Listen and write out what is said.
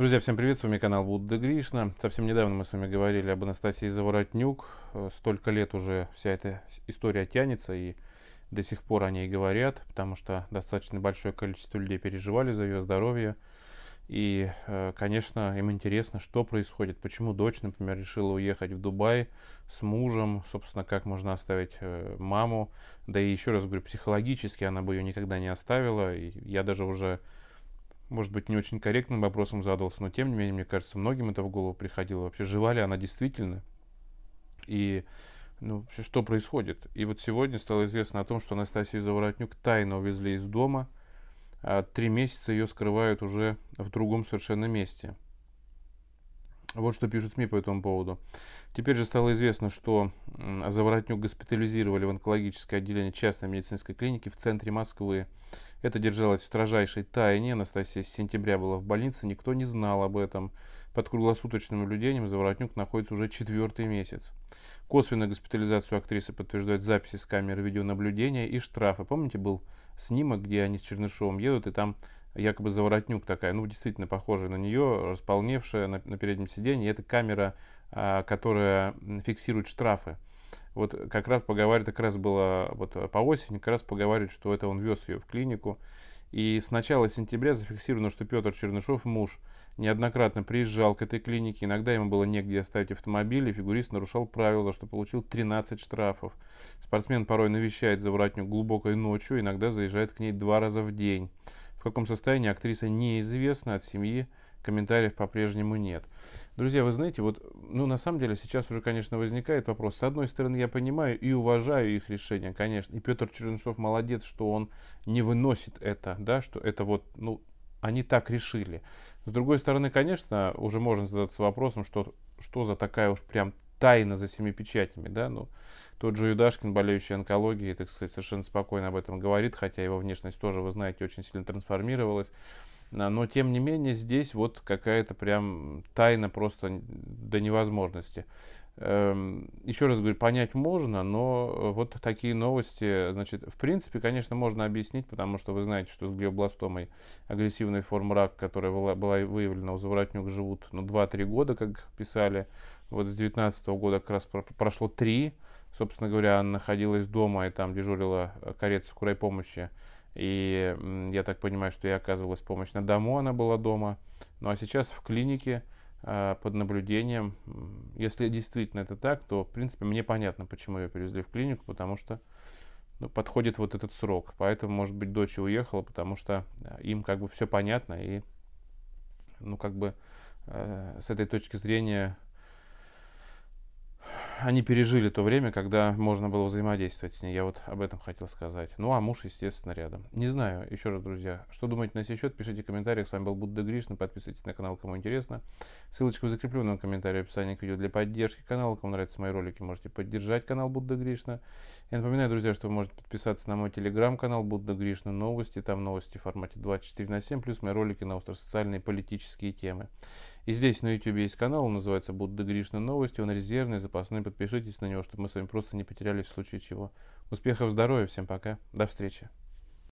Друзья, всем привет, с вами канал Будда Гришна. Совсем недавно мы с вами говорили об Анастасии Заворотнюк. Э, столько лет уже вся эта история тянется и до сих пор о ней говорят, потому что достаточно большое количество людей переживали за ее здоровье. И, э, конечно, им интересно, что происходит, почему дочь, например, решила уехать в Дубай с мужем, собственно, как можно оставить э, маму. Да и еще раз говорю, психологически она бы ее никогда не оставила. И я даже уже может быть, не очень корректным вопросом задался, но тем не менее, мне кажется, многим это в голову приходило. Вообще, жива ли она действительно? И ну, вообще, что происходит? И вот сегодня стало известно о том, что Анастасию Заворотнюк тайно увезли из дома. А три месяца ее скрывают уже в другом совершенно месте. Вот что пишут СМИ по этому поводу. Теперь же стало известно, что Заворотнюк госпитализировали в онкологическое отделение частной медицинской клиники в центре Москвы. Это держалось в строжайшей тайне. Анастасия с сентября была в больнице, никто не знал об этом. Под круглосуточным наблюдением Заворотнюк находится уже четвертый месяц. Косвенную госпитализацию актрисы подтверждают записи с камер видеонаблюдения и штрафы. Помните, был снимок, где они с Чернышовым едут, и там якобы Заворотнюк такая, ну, действительно похожая на нее, располневшая на, на переднем сиденье. И это камера, а, которая фиксирует штрафы вот как раз поговаривает, как раз было вот э, по осени, как раз поговаривает, что это он вез ее в клинику. И с начала сентября зафиксировано, что Петр Чернышов, муж, неоднократно приезжал к этой клинике, иногда ему было негде оставить автомобиль, и фигурист нарушал правила, что получил 13 штрафов. Спортсмен порой навещает заворотню глубокой ночью, иногда заезжает к ней два раза в день. В каком состоянии актриса неизвестна от семьи, комментариев по-прежнему нет. Друзья, вы знаете, вот, ну, на самом деле сейчас уже, конечно, возникает вопрос. С одной стороны, я понимаю и уважаю их решение, конечно. И Петр Чернышов молодец, что он не выносит это, да, что это вот, ну, они так решили. С другой стороны, конечно, уже можно задаться вопросом, что, что за такая уж прям тайна за семи печатями, да, ну, тот же Юдашкин, болеющий онкологией, так сказать, совершенно спокойно об этом говорит, хотя его внешность тоже, вы знаете, очень сильно трансформировалась. А, но, тем не менее, здесь вот какая-то прям тайна просто до невозможности. Эм, Еще раз говорю, понять можно, но э, вот такие новости, значит, в принципе, конечно, можно объяснить, потому что вы знаете, что с глиобластомой агрессивной формы рака, которая была, была выявлена у заворотнюк, живут ну, 2-3 года, как писали. Вот с 2019 года как раз прошло 3. Собственно говоря, она находилась дома и там дежурила э, карета скорой помощи и я так понимаю, что я оказывалась помощь на дому, она была дома. Ну а сейчас в клинике а, под наблюдением. Если действительно это так, то, в принципе, мне понятно, почему ее перевезли в клинику, потому что ну, подходит вот этот срок. Поэтому, может быть, дочь уехала, потому что а, им как бы все понятно и, ну, как бы э, с этой точки зрения они пережили то время, когда можно было взаимодействовать с ней. Я вот об этом хотел сказать. Ну, а муж, естественно, рядом. Не знаю, еще раз, друзья, что думаете на сей счет, пишите в комментариях. С вами был Будда Гришна. Подписывайтесь на канал, кому интересно. Ссылочка в закрепленном комментарии в описании к видео для поддержки канала. Кому нравятся мои ролики, можете поддержать канал Будда Гришна. Я напоминаю, друзья, что вы можете подписаться на мой телеграм-канал Будда Гришна Новости. Там новости в формате 24 на 7, плюс мои ролики на остро-социальные и политические темы. И здесь на YouTube есть канал, он называется Будда Гришна Новости, он резервный, запасной, подпишитесь на него, чтобы мы с вами просто не потерялись в случае чего. Успехов, здоровья, всем пока, до встречи.